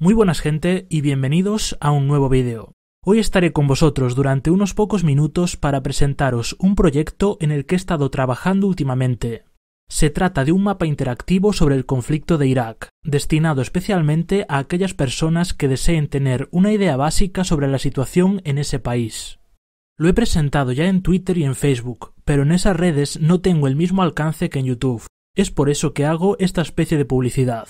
Muy buenas gente y bienvenidos a un nuevo vídeo. Hoy estaré con vosotros durante unos pocos minutos para presentaros un proyecto en el que he estado trabajando últimamente. Se trata de un mapa interactivo sobre el conflicto de Irak, destinado especialmente a aquellas personas que deseen tener una idea básica sobre la situación en ese país. Lo he presentado ya en Twitter y en Facebook, pero en esas redes no tengo el mismo alcance que en YouTube. Es por eso que hago esta especie de publicidad.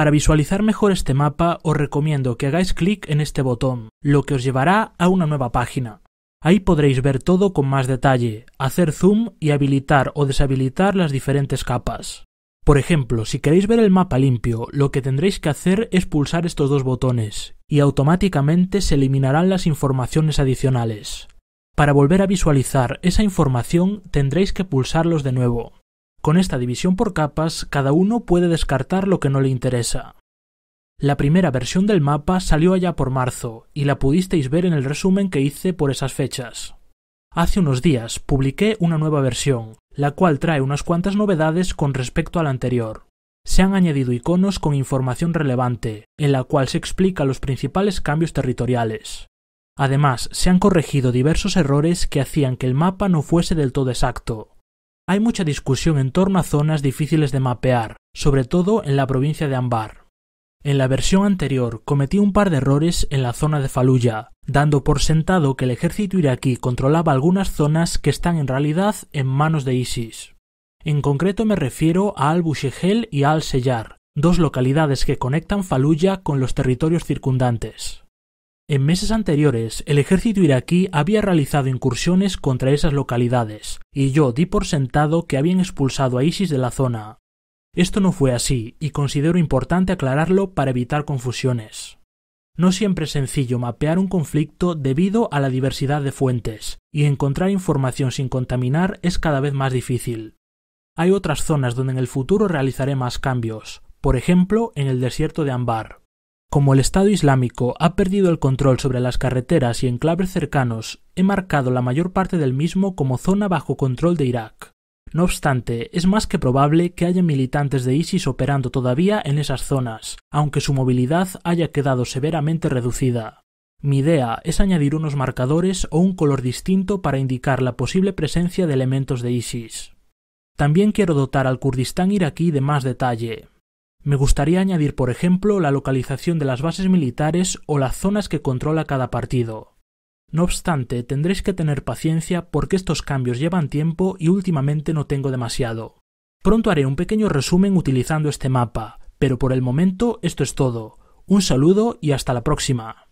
Para visualizar mejor este mapa os recomiendo que hagáis clic en este botón, lo que os llevará a una nueva página. Ahí podréis ver todo con más detalle, hacer zoom y habilitar o deshabilitar las diferentes capas. Por ejemplo, si queréis ver el mapa limpio, lo que tendréis que hacer es pulsar estos dos botones, y automáticamente se eliminarán las informaciones adicionales. Para volver a visualizar esa información tendréis que pulsarlos de nuevo. Con esta división por capas, cada uno puede descartar lo que no le interesa. La primera versión del mapa salió allá por marzo, y la pudisteis ver en el resumen que hice por esas fechas. Hace unos días publiqué una nueva versión, la cual trae unas cuantas novedades con respecto a la anterior. Se han añadido iconos con información relevante, en la cual se explica los principales cambios territoriales. Además, se han corregido diversos errores que hacían que el mapa no fuese del todo exacto, hay mucha discusión en torno a zonas difíciles de mapear, sobre todo en la provincia de Ambar. En la versión anterior cometí un par de errores en la zona de Faluya, dando por sentado que el ejército iraquí controlaba algunas zonas que están en realidad en manos de ISIS. En concreto me refiero a al Bushegel y Al-Seyar, dos localidades que conectan Faluya con los territorios circundantes. En meses anteriores, el ejército iraquí había realizado incursiones contra esas localidades, y yo di por sentado que habían expulsado a ISIS de la zona. Esto no fue así, y considero importante aclararlo para evitar confusiones. No siempre es sencillo mapear un conflicto debido a la diversidad de fuentes, y encontrar información sin contaminar es cada vez más difícil. Hay otras zonas donde en el futuro realizaré más cambios, por ejemplo en el desierto de Ambar. Como el Estado Islámico ha perdido el control sobre las carreteras y enclaves cercanos, he marcado la mayor parte del mismo como zona bajo control de Irak. No obstante, es más que probable que haya militantes de ISIS operando todavía en esas zonas, aunque su movilidad haya quedado severamente reducida. Mi idea es añadir unos marcadores o un color distinto para indicar la posible presencia de elementos de ISIS. También quiero dotar al Kurdistán iraquí de más detalle, me gustaría añadir, por ejemplo, la localización de las bases militares o las zonas que controla cada partido. No obstante, tendréis que tener paciencia porque estos cambios llevan tiempo y últimamente no tengo demasiado. Pronto haré un pequeño resumen utilizando este mapa, pero por el momento esto es todo. Un saludo y hasta la próxima.